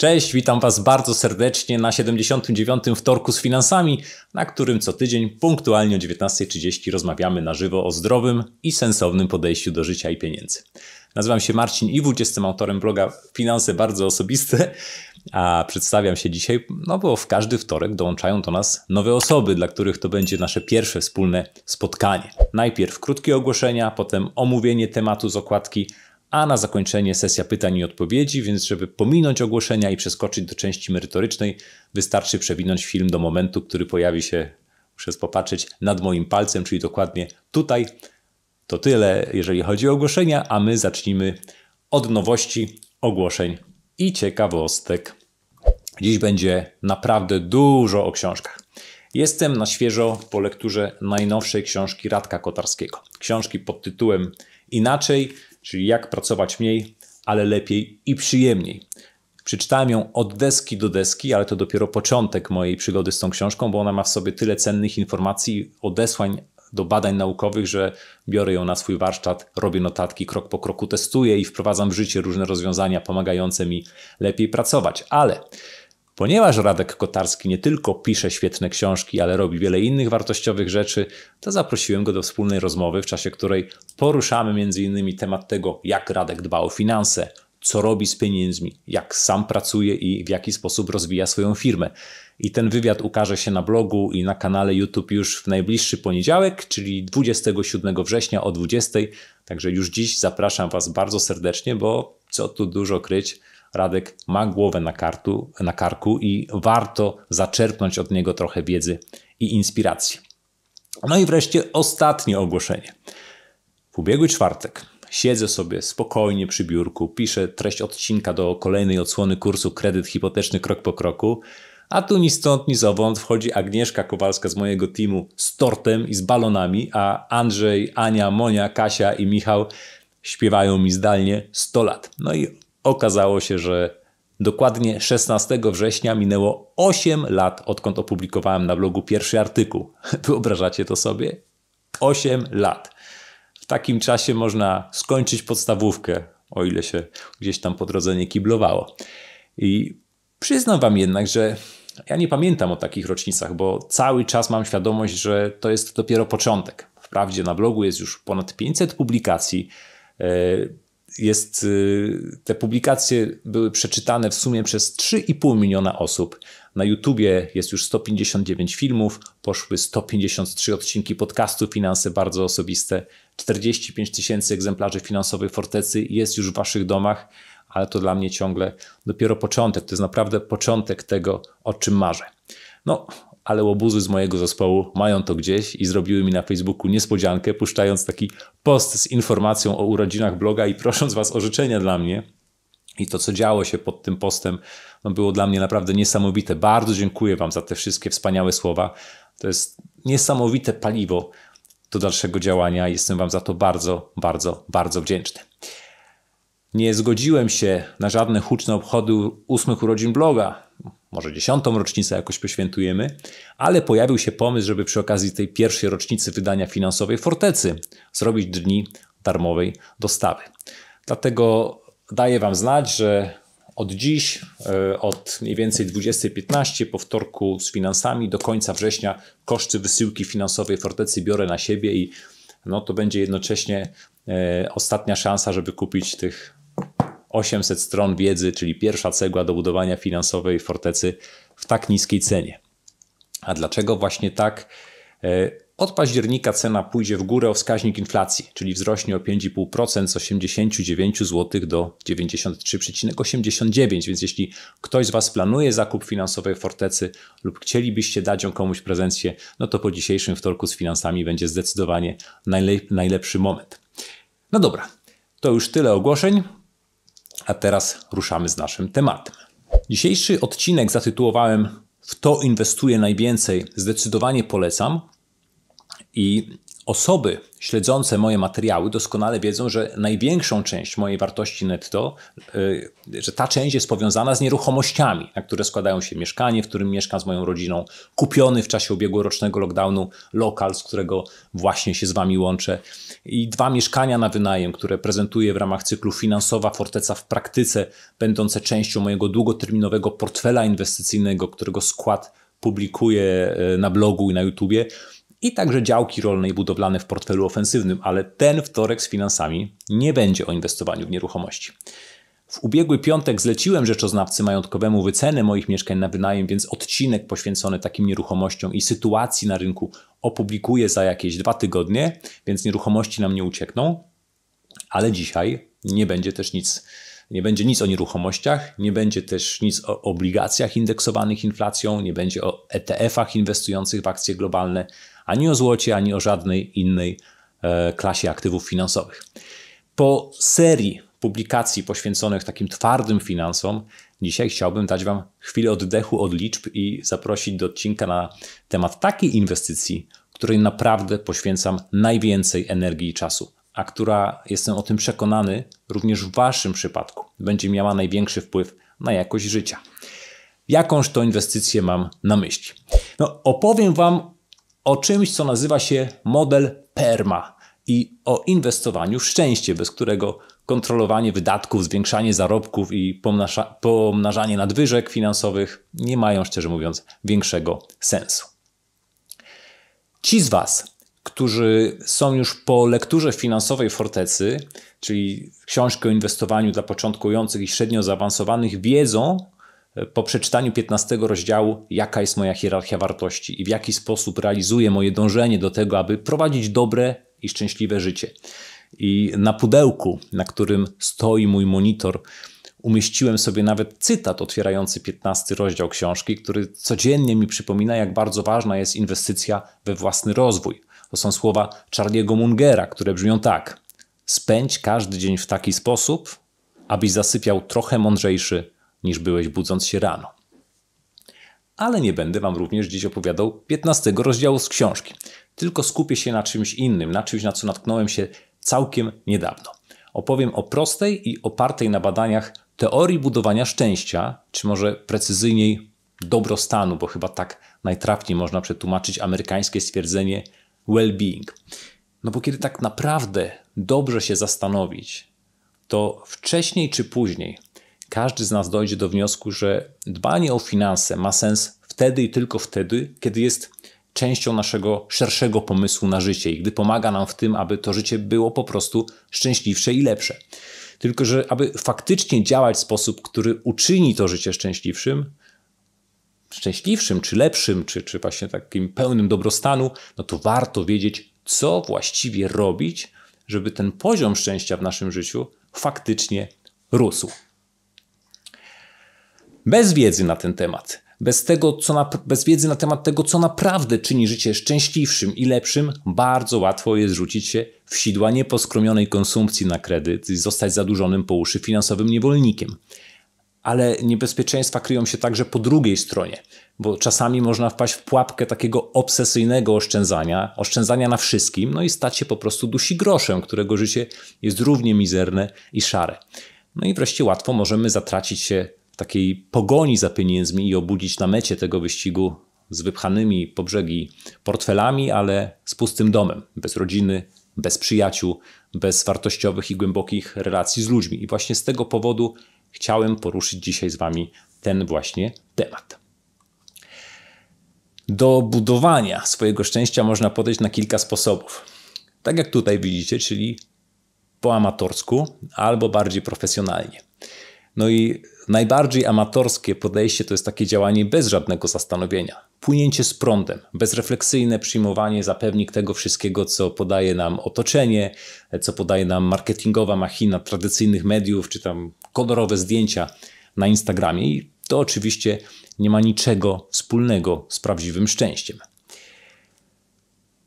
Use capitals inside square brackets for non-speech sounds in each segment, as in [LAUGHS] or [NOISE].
Cześć, witam Was bardzo serdecznie na 79. wtorku z finansami, na którym co tydzień punktualnie o 19.30 rozmawiamy na żywo o zdrowym i sensownym podejściu do życia i pieniędzy. Nazywam się Marcin Iwód, jestem autorem bloga Finanse Bardzo Osobiste, a przedstawiam się dzisiaj, no bo w każdy wtorek dołączają do nas nowe osoby, dla których to będzie nasze pierwsze wspólne spotkanie. Najpierw krótkie ogłoszenia, potem omówienie tematu z okładki, a na zakończenie sesja pytań i odpowiedzi, więc żeby pominąć ogłoszenia i przeskoczyć do części merytorycznej, wystarczy przewinąć film do momentu, który pojawi się, muszę popatrzeć, nad moim palcem, czyli dokładnie tutaj. To tyle, jeżeli chodzi o ogłoszenia, a my zacznijmy od nowości, ogłoszeń i ciekawostek. Dziś będzie naprawdę dużo o książkach. Jestem na świeżo po lekturze najnowszej książki Radka Kotarskiego. Książki pod tytułem Inaczej – czyli jak pracować mniej, ale lepiej i przyjemniej. Przeczytałem ją od deski do deski, ale to dopiero początek mojej przygody z tą książką, bo ona ma w sobie tyle cennych informacji, odesłań do badań naukowych, że biorę ją na swój warsztat, robię notatki, krok po kroku testuję i wprowadzam w życie różne rozwiązania pomagające mi lepiej pracować. Ale Ponieważ Radek Kotarski nie tylko pisze świetne książki, ale robi wiele innych wartościowych rzeczy, to zaprosiłem go do wspólnej rozmowy, w czasie której poruszamy m.in. temat tego, jak Radek dba o finanse, co robi z pieniędzmi, jak sam pracuje i w jaki sposób rozwija swoją firmę. I ten wywiad ukaże się na blogu i na kanale YouTube już w najbliższy poniedziałek, czyli 27 września o 20. Także już dziś zapraszam Was bardzo serdecznie, bo co tu dużo kryć. Radek ma głowę na, kartu, na karku i warto zaczerpnąć od niego trochę wiedzy i inspiracji. No i wreszcie ostatnie ogłoszenie. W ubiegły czwartek siedzę sobie spokojnie przy biurku, piszę treść odcinka do kolejnej odsłony kursu Kredyt Hipoteczny Krok po Kroku, a tu ni stąd, ni zowąd wchodzi Agnieszka Kowalska z mojego teamu z tortem i z balonami, a Andrzej, Ania, Monia, Kasia i Michał śpiewają mi zdalnie 100 lat. No i Okazało się, że dokładnie 16 września minęło 8 lat, odkąd opublikowałem na blogu pierwszy artykuł. [LAUGHS] Wyobrażacie to sobie? 8 lat. W takim czasie można skończyć podstawówkę, o ile się gdzieś tam po drodze nie kiblowało. I przyznam Wam jednak, że ja nie pamiętam o takich rocznicach, bo cały czas mam świadomość, że to jest dopiero początek. Wprawdzie na blogu jest już ponad 500 publikacji, e, jest, y, te publikacje były przeczytane w sumie przez 3,5 miliona osób. Na YouTubie jest już 159 filmów, poszły 153 odcinki podcastu Finanse Bardzo Osobiste, 45 tysięcy egzemplarzy finansowej Fortecy jest już w Waszych domach, ale to dla mnie ciągle dopiero początek, to jest naprawdę początek tego, o czym marzę. No, ale łobuzy z mojego zespołu mają to gdzieś i zrobiły mi na Facebooku niespodziankę, puszczając taki post z informacją o urodzinach bloga i prosząc Was o życzenia dla mnie. I to, co działo się pod tym postem, no było dla mnie naprawdę niesamowite. Bardzo dziękuję Wam za te wszystkie wspaniałe słowa. To jest niesamowite paliwo do dalszego działania. Jestem Wam za to bardzo, bardzo, bardzo wdzięczny. Nie zgodziłem się na żadne huczne obchody ósmych urodzin bloga, może dziesiątą rocznicę jakoś poświętujemy, ale pojawił się pomysł, żeby przy okazji tej pierwszej rocznicy wydania finansowej Fortecy zrobić dni darmowej dostawy. Dlatego daję Wam znać, że od dziś, e, od mniej więcej 20.15 po wtorku z finansami do końca września koszty wysyłki finansowej Fortecy biorę na siebie i no, to będzie jednocześnie e, ostatnia szansa, żeby kupić tych 800 stron wiedzy, czyli pierwsza cegła do budowania finansowej fortecy w tak niskiej cenie. A dlaczego właśnie tak? E, od października cena pójdzie w górę o wskaźnik inflacji, czyli wzrośnie o 5,5% z 89 zł do 93,89. Więc jeśli ktoś z Was planuje zakup finansowej fortecy lub chcielibyście dać ją komuś prezencję, no to po dzisiejszym wtorku z finansami będzie zdecydowanie najlepszy moment. No dobra, to już tyle ogłoszeń. A teraz ruszamy z naszym tematem. Dzisiejszy odcinek zatytułowałem W to inwestuję najwięcej. Zdecydowanie polecam. I Osoby śledzące moje materiały doskonale wiedzą, że największą część mojej wartości netto, y, że ta część jest powiązana z nieruchomościami, na które składają się mieszkanie, w którym mieszkam z moją rodziną, kupiony w czasie ubiegłorocznego lockdownu lokal, z którego właśnie się z Wami łączę, i dwa mieszkania na wynajem, które prezentuję w ramach cyklu Finansowa Forteca w praktyce, będące częścią mojego długoterminowego portfela inwestycyjnego, którego skład publikuję y, na blogu i na YouTubie i także działki rolne i budowlane w portfelu ofensywnym, ale ten wtorek z finansami nie będzie o inwestowaniu w nieruchomości. W ubiegły piątek zleciłem rzeczoznawcy majątkowemu wycenę moich mieszkań na wynajem, więc odcinek poświęcony takim nieruchomościom i sytuacji na rynku opublikuję za jakieś dwa tygodnie, więc nieruchomości nam nie uciekną. Ale dzisiaj nie będzie też nic nie będzie nic o nieruchomościach, nie będzie też nic o obligacjach indeksowanych inflacją, nie będzie o ETF-ach inwestujących w akcje globalne, ani o złocie, ani o żadnej innej e, klasie aktywów finansowych. Po serii publikacji poświęconych takim twardym finansom, dzisiaj chciałbym dać Wam chwilę oddechu od liczb i zaprosić do odcinka na temat takiej inwestycji, której naprawdę poświęcam najwięcej energii i czasu a która, jestem o tym przekonany, również w Waszym przypadku będzie miała największy wpływ na jakość życia. Jakąż to inwestycję mam na myśli? No, opowiem Wam o czymś, co nazywa się model PERMA i o inwestowaniu w szczęście, bez którego kontrolowanie wydatków, zwiększanie zarobków i pomnażanie nadwyżek finansowych nie mają, szczerze mówiąc, większego sensu. Ci z Was, którzy są już po lekturze finansowej Fortecy, czyli książki o inwestowaniu dla początkujących i średnio zaawansowanych, wiedzą e, po przeczytaniu 15 rozdziału, jaka jest moja hierarchia wartości i w jaki sposób realizuję moje dążenie do tego, aby prowadzić dobre i szczęśliwe życie. I na pudełku, na którym stoi mój monitor, umieściłem sobie nawet cytat otwierający 15 rozdział książki, który codziennie mi przypomina, jak bardzo ważna jest inwestycja we własny rozwój. To są słowa Charlie'ego Mungera, które brzmią tak: Spędź każdy dzień w taki sposób, abyś zasypiał trochę mądrzejszy niż byłeś budząc się rano. Ale nie będę Wam również dziś opowiadał 15 rozdziału z książki, tylko skupię się na czymś innym, na czymś, na co natknąłem się całkiem niedawno. Opowiem o prostej i opartej na badaniach teorii budowania szczęścia, czy może precyzyjniej dobrostanu, bo chyba tak najtrafniej można przetłumaczyć amerykańskie stwierdzenie well-being. No bo kiedy tak naprawdę dobrze się zastanowić, to wcześniej czy później każdy z nas dojdzie do wniosku, że dbanie o finanse ma sens wtedy i tylko wtedy, kiedy jest częścią naszego szerszego pomysłu na życie i gdy pomaga nam w tym, aby to życie było po prostu szczęśliwsze i lepsze. Tylko, że aby faktycznie działać w sposób, który uczyni to życie szczęśliwszym, szczęśliwszym, czy lepszym, czy, czy właśnie takim pełnym dobrostanu, no to warto wiedzieć, co właściwie robić, żeby ten poziom szczęścia w naszym życiu faktycznie rósł. Bez wiedzy na ten temat, bez, tego, co na, bez wiedzy na temat tego, co naprawdę czyni życie szczęśliwszym i lepszym, bardzo łatwo jest rzucić się w sidła nieposkromionej konsumpcji na kredyt i zostać zadłużonym po uszy finansowym niewolnikiem ale niebezpieczeństwa kryją się także po drugiej stronie, bo czasami można wpaść w pułapkę takiego obsesyjnego oszczędzania, oszczędzania na wszystkim, no i stać się po prostu dusi groszem, którego życie jest równie mizerne i szare. No i wreszcie łatwo możemy zatracić się w takiej pogoni za pieniędzmi i obudzić na mecie tego wyścigu z wypchanymi po brzegi portfelami, ale z pustym domem, bez rodziny, bez przyjaciół, bez wartościowych i głębokich relacji z ludźmi. I właśnie z tego powodu chciałem poruszyć dzisiaj z Wami ten właśnie temat. Do budowania swojego szczęścia można podejść na kilka sposobów. Tak jak tutaj widzicie, czyli po amatorsku albo bardziej profesjonalnie. No i najbardziej amatorskie podejście to jest takie działanie bez żadnego zastanowienia płynięcie z prądem, bezrefleksyjne przyjmowanie zapewnik tego wszystkiego, co podaje nam otoczenie, co podaje nam marketingowa machina tradycyjnych mediów, czy tam kolorowe zdjęcia na Instagramie. I to oczywiście nie ma niczego wspólnego z prawdziwym szczęściem.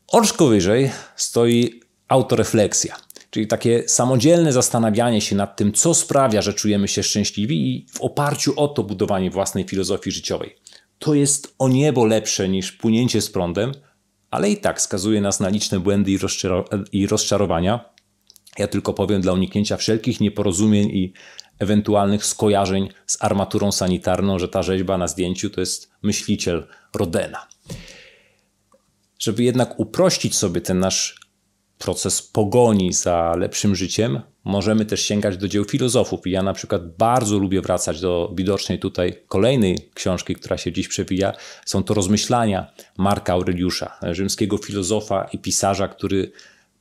Oczko wyżej stoi autorefleksja, czyli takie samodzielne zastanawianie się nad tym, co sprawia, że czujemy się szczęśliwi i w oparciu o to budowanie własnej filozofii życiowej to jest o niebo lepsze niż płynięcie z prądem, ale i tak skazuje nas na liczne błędy i, i rozczarowania. Ja tylko powiem dla uniknięcia wszelkich nieporozumień i ewentualnych skojarzeń z armaturą sanitarną, że ta rzeźba na zdjęciu to jest myśliciel Rodena. Żeby jednak uprościć sobie ten nasz proces pogoni za lepszym życiem, możemy też sięgać do dzieł filozofów. I ja na przykład bardzo lubię wracać do widocznej tutaj kolejnej książki, która się dziś przewija. Są to rozmyślania Marka Aureliusza, rzymskiego filozofa i pisarza, który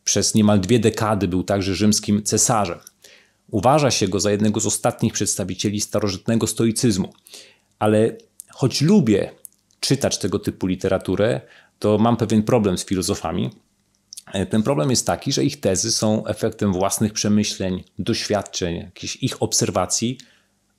przez niemal dwie dekady był także rzymskim cesarzem. Uważa się go za jednego z ostatnich przedstawicieli starożytnego stoicyzmu. Ale choć lubię czytać tego typu literaturę, to mam pewien problem z filozofami, E, ten problem jest taki, że ich tezy są efektem własnych przemyśleń, doświadczeń, jakichś ich obserwacji,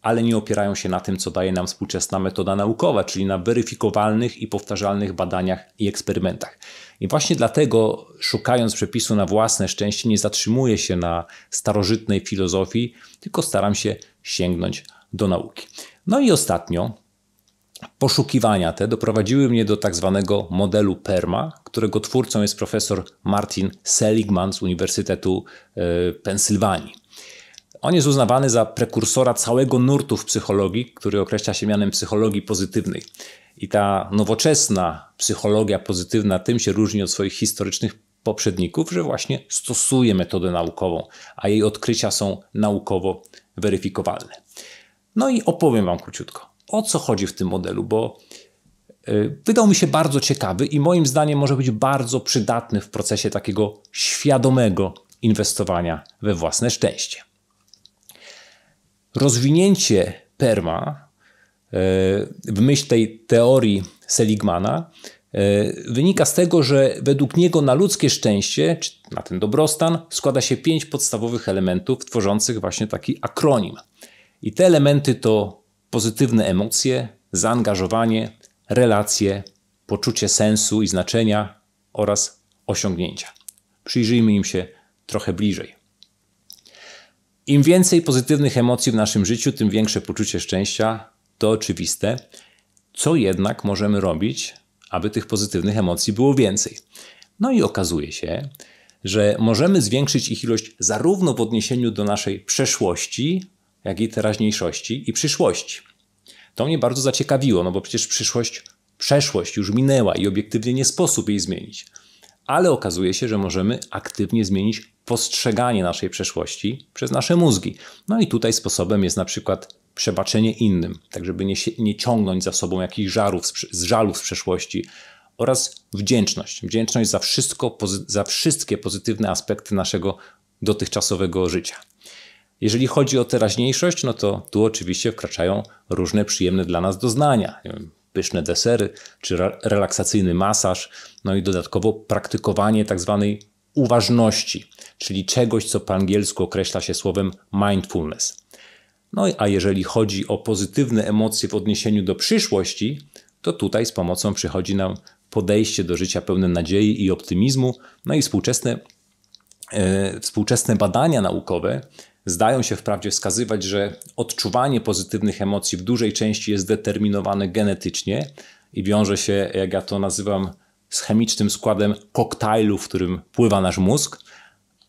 ale nie opierają się na tym, co daje nam współczesna metoda naukowa, czyli na weryfikowalnych i powtarzalnych badaniach i eksperymentach. I właśnie dlatego, szukając przepisu na własne szczęście, nie zatrzymuję się na starożytnej filozofii, tylko staram się sięgnąć do nauki. No i ostatnio, poszukiwania te doprowadziły mnie do tak zwanego modelu PERMA, którego twórcą jest profesor Martin Seligman z Uniwersytetu e, Pensylwanii. On jest uznawany za prekursora całego nurtu w psychologii, który określa się mianem psychologii pozytywnej. I ta nowoczesna psychologia pozytywna tym się różni od swoich historycznych poprzedników, że właśnie stosuje metodę naukową, a jej odkrycia są naukowo weryfikowalne. No i opowiem Wam króciutko o co chodzi w tym modelu, bo y, wydał mi się bardzo ciekawy i moim zdaniem może być bardzo przydatny w procesie takiego świadomego inwestowania we własne szczęście. Rozwinięcie PERMA y, w myśl tej teorii Seligmana y, wynika z tego, że według niego na ludzkie szczęście, czy na ten dobrostan, składa się pięć podstawowych elementów tworzących właśnie taki akronim. I te elementy to pozytywne emocje, zaangażowanie, relacje, poczucie sensu i znaczenia oraz osiągnięcia. Przyjrzyjmy im się trochę bliżej. Im więcej pozytywnych emocji w naszym życiu, tym większe poczucie szczęścia, to oczywiste. Co jednak możemy robić, aby tych pozytywnych emocji było więcej? No i okazuje się, że możemy zwiększyć ich ilość zarówno w odniesieniu do naszej przeszłości, jak i teraźniejszości i przyszłości. To mnie bardzo zaciekawiło, no bo przecież przyszłość, przeszłość już minęła i obiektywnie nie sposób jej zmienić. Ale okazuje się, że możemy aktywnie zmienić postrzeganie naszej przeszłości przez nasze mózgi. No i tutaj sposobem jest na przykład przebaczenie innym, tak żeby nie, nie ciągnąć za sobą jakichś żarów z żalów z przeszłości, oraz wdzięczność. Wdzięczność za, wszystko, za wszystkie pozytywne aspekty naszego dotychczasowego życia. Jeżeli chodzi o teraźniejszość, no to tu oczywiście wkraczają różne przyjemne dla nas doznania. pyszne desery czy relaksacyjny masaż, no i dodatkowo praktykowanie tak zwanej uważności, czyli czegoś, co po angielsku określa się słowem mindfulness. No a jeżeli chodzi o pozytywne emocje w odniesieniu do przyszłości, to tutaj z pomocą przychodzi nam podejście do życia pełne nadziei i optymizmu. No i współczesne, e, współczesne badania naukowe zdają się wprawdzie wskazywać, że odczuwanie pozytywnych emocji w dużej części jest determinowane genetycznie i wiąże się, jak ja to nazywam, z chemicznym składem koktajlu, w którym pływa nasz mózg,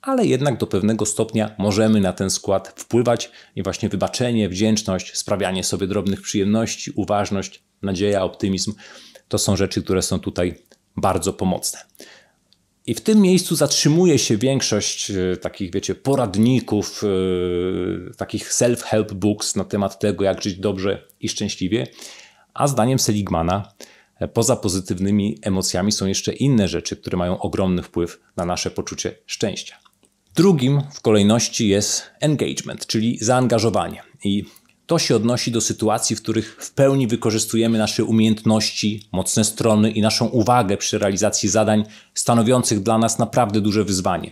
ale jednak do pewnego stopnia możemy na ten skład wpływać i właśnie wybaczenie, wdzięczność, sprawianie sobie drobnych przyjemności, uważność, nadzieja, optymizm to są rzeczy, które są tutaj bardzo pomocne. I w tym miejscu zatrzymuje się większość e, takich, wiecie, poradników, e, takich self-help books na temat tego, jak żyć dobrze i szczęśliwie. A zdaniem Seligmana, e, poza pozytywnymi emocjami są jeszcze inne rzeczy, które mają ogromny wpływ na nasze poczucie szczęścia. Drugim w kolejności jest engagement, czyli zaangażowanie. I to się odnosi do sytuacji, w których w pełni wykorzystujemy nasze umiejętności, mocne strony i naszą uwagę przy realizacji zadań stanowiących dla nas naprawdę duże wyzwanie.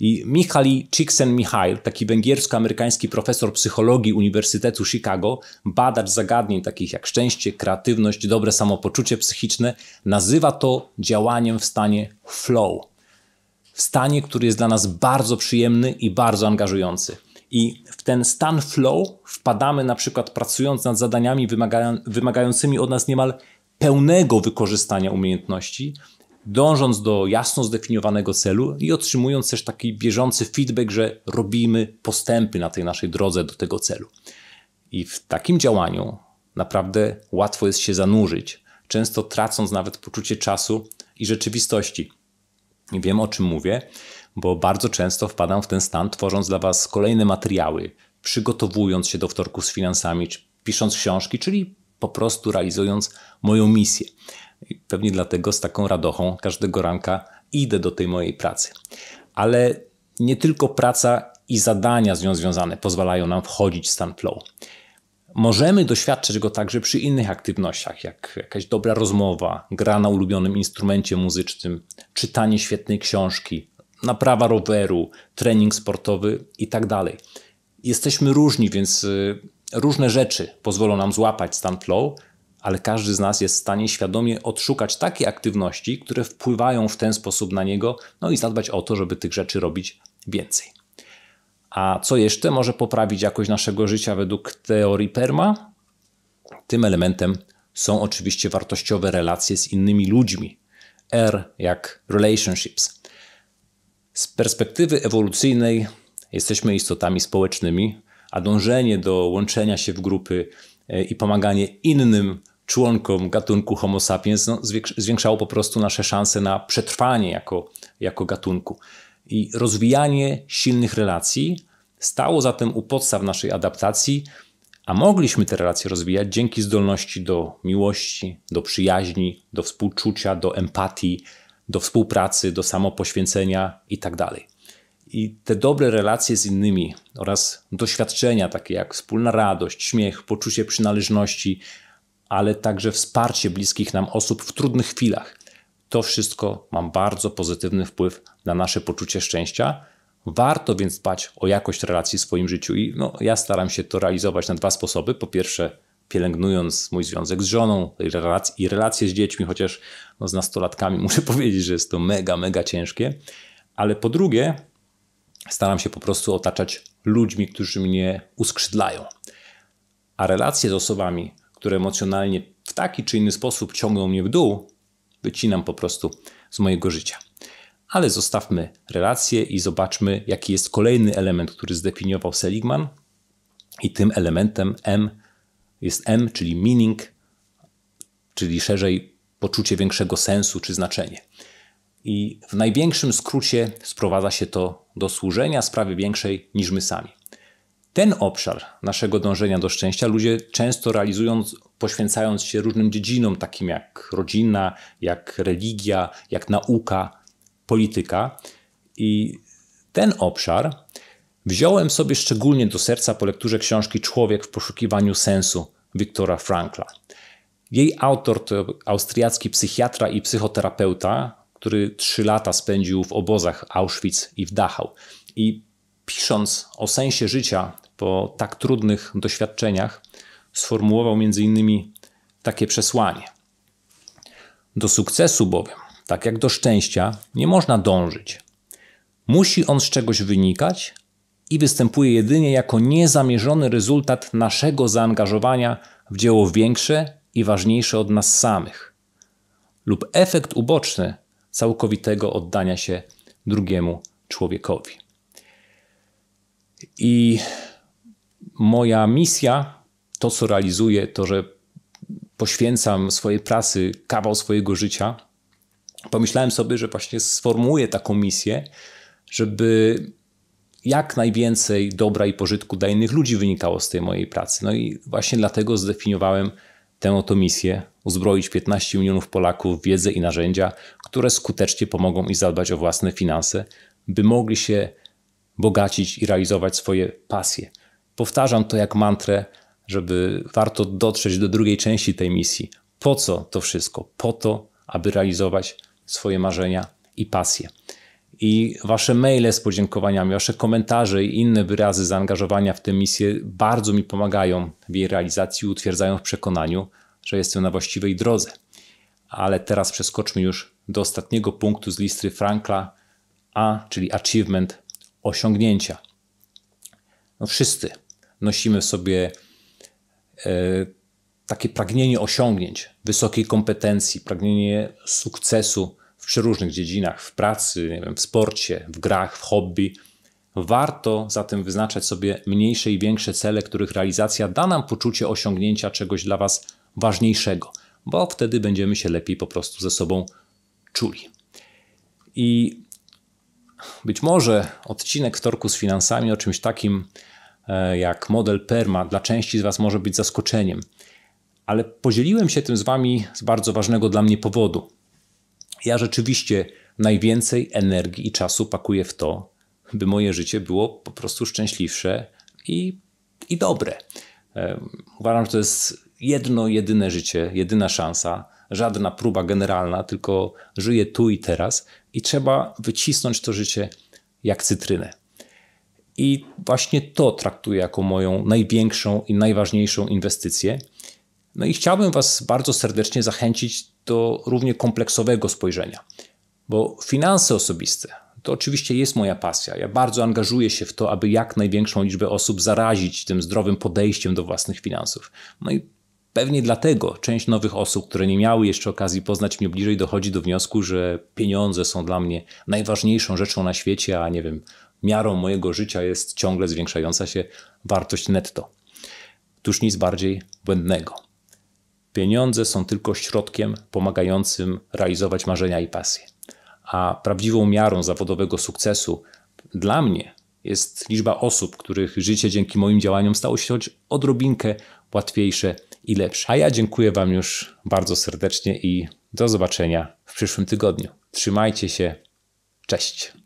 I Michali Csikszentmihalyi, taki węgiersko-amerykański profesor psychologii Uniwersytetu Chicago, badacz zagadnień takich jak szczęście, kreatywność, dobre samopoczucie psychiczne, nazywa to działaniem w stanie flow. W stanie, który jest dla nas bardzo przyjemny i bardzo angażujący. I ten stan flow wpadamy na przykład pracując nad zadaniami wymagającymi od nas niemal pełnego wykorzystania umiejętności, dążąc do jasno zdefiniowanego celu i otrzymując też taki bieżący feedback, że robimy postępy na tej naszej drodze do tego celu. I w takim działaniu naprawdę łatwo jest się zanurzyć, często tracąc nawet poczucie czasu i rzeczywistości. I wiem o czym mówię, bo bardzo często wpadam w ten stan, tworząc dla Was kolejne materiały, przygotowując się do wtorku z finansami, pisząc książki, czyli po prostu realizując moją misję. I pewnie dlatego z taką radochą każdego ranka idę do tej mojej pracy. Ale nie tylko praca i zadania z nią związane pozwalają nam wchodzić w stan flow. Możemy doświadczyć go także przy innych aktywnościach, jak jakaś dobra rozmowa, gra na ulubionym instrumencie muzycznym, czytanie świetnej książki, naprawa roweru, trening sportowy i tak dalej. Jesteśmy różni, więc y, różne rzeczy pozwolą nam złapać stan flow, ale każdy z nas jest w stanie świadomie odszukać takie aktywności, które wpływają w ten sposób na niego, no i zadbać o to, żeby tych rzeczy robić więcej. A co jeszcze może poprawić jakość naszego życia według teorii PERMA? Tym elementem są oczywiście wartościowe relacje z innymi ludźmi. R jak relationships, z perspektywy ewolucyjnej jesteśmy istotami społecznymi, a dążenie do łączenia się w grupy e, i pomaganie innym członkom gatunku Homo sapiens no, zwiększało po prostu nasze szanse na przetrwanie jako, jako gatunku. I rozwijanie silnych relacji stało zatem u podstaw naszej adaptacji, a mogliśmy te relacje rozwijać dzięki zdolności do miłości, do przyjaźni, do współczucia, do empatii, do współpracy, do samopoświęcenia itd. Tak I te dobre relacje z innymi oraz doświadczenia takie jak wspólna radość, śmiech, poczucie przynależności, ale także wsparcie bliskich nam osób w trudnych chwilach. To wszystko ma bardzo pozytywny wpływ na nasze poczucie szczęścia. Warto więc dbać o jakość relacji w swoim życiu i no, ja staram się to realizować na dwa sposoby. Po pierwsze, pielęgnując mój związek z żoną i relacje z dziećmi, chociaż no, z nastolatkami [LAUGHS] muszę powiedzieć, że jest to mega, mega ciężkie. Ale po drugie, staram się po prostu otaczać ludźmi, którzy mnie uskrzydlają. A relacje z osobami, które emocjonalnie w taki czy inny sposób ciągną mnie w dół, wycinam po prostu z mojego życia. Ale zostawmy relacje i zobaczmy, jaki jest kolejny element, który zdefiniował Seligman. I tym elementem M jest M, czyli meaning, czyli szerzej poczucie większego sensu czy znaczenie. I w największym skrócie sprowadza się to do służenia sprawie większej niż my sami. Ten obszar naszego dążenia do szczęścia ludzie często realizując, poświęcając się różnym dziedzinom, takim jak rodzina, jak religia, jak nauka, polityka. I ten obszar wziąłem sobie szczególnie do serca po lekturze książki Człowiek w poszukiwaniu sensu Wiktora Frankla. Jej autor to austriacki psychiatra i psychoterapeuta, który trzy lata spędził w obozach Auschwitz i w Dachau. I pisząc o sensie życia po tak trudnych doświadczeniach, sformułował m.in. takie przesłanie. Do sukcesu bowiem, tak jak do szczęścia, nie można dążyć. Musi on z czegoś wynikać, i występuje jedynie jako niezamierzony rezultat naszego zaangażowania w dzieło większe i ważniejsze od nas samych, lub efekt uboczny całkowitego oddania się drugiemu człowiekowi. I moja misja, to co realizuję, to że poświęcam swojej pracy kawał swojego życia, pomyślałem sobie, że właśnie sformułuję taką misję, żeby jak najwięcej dobra i pożytku dla innych ludzi wynikało z tej mojej pracy. No i właśnie dlatego zdefiniowałem tę oto misję uzbroić 15 milionów Polaków w wiedzę i narzędzia, które skutecznie pomogą im zadbać o własne finanse, by mogli się bogacić i realizować swoje pasje. Powtarzam to jak mantrę, żeby warto dotrzeć do drugiej części tej misji. Po co to wszystko? Po to, aby realizować swoje marzenia i pasje i wasze maile z podziękowaniami, wasze komentarze i inne wyrazy zaangażowania w tę misję bardzo mi pomagają w jej realizacji i utwierdzają w przekonaniu, że jestem na właściwej drodze. Ale teraz przeskoczmy już do ostatniego punktu z listy Frankla A, czyli achievement, osiągnięcia. No wszyscy nosimy w sobie e, takie pragnienie osiągnięć, wysokiej kompetencji, pragnienie sukcesu, przy różnych dziedzinach, w pracy, nie wiem, w sporcie, w grach, w hobby. Warto zatem wyznaczać sobie mniejsze i większe cele, których realizacja da nam poczucie osiągnięcia czegoś dla Was ważniejszego, bo wtedy będziemy się lepiej po prostu ze sobą czuli. I być może odcinek wtorku z finansami o czymś takim e, jak model PERMA dla części z Was może być zaskoczeniem, ale podzieliłem się tym z Wami z bardzo ważnego dla mnie powodu. Ja rzeczywiście najwięcej energii i czasu pakuję w to, by moje życie było po prostu szczęśliwsze i, i dobre. Uważam, że to jest jedno, jedyne życie, jedyna szansa, żadna próba generalna, tylko żyję tu i teraz i trzeba wycisnąć to życie jak cytrynę. I właśnie to traktuję jako moją największą i najważniejszą inwestycję. No i chciałbym Was bardzo serdecznie zachęcić do równie kompleksowego spojrzenia, bo finanse osobiste to oczywiście jest moja pasja. Ja bardzo angażuję się w to, aby jak największą liczbę osób zarazić tym zdrowym podejściem do własnych finansów. No i Pewnie dlatego część nowych osób, które nie miały jeszcze okazji poznać mnie bliżej, dochodzi do wniosku, że pieniądze są dla mnie najważniejszą rzeczą na świecie, a nie wiem, miarą mojego życia jest ciągle zwiększająca się wartość netto. Tuż nic bardziej błędnego. Pieniądze są tylko środkiem pomagającym realizować marzenia i pasje. A prawdziwą miarą zawodowego sukcesu dla mnie jest liczba osób, których życie dzięki moim działaniom stało się choć odrobinkę łatwiejsze i lepsze. A ja dziękuję Wam już bardzo serdecznie i do zobaczenia w przyszłym tygodniu. Trzymajcie się. Cześć.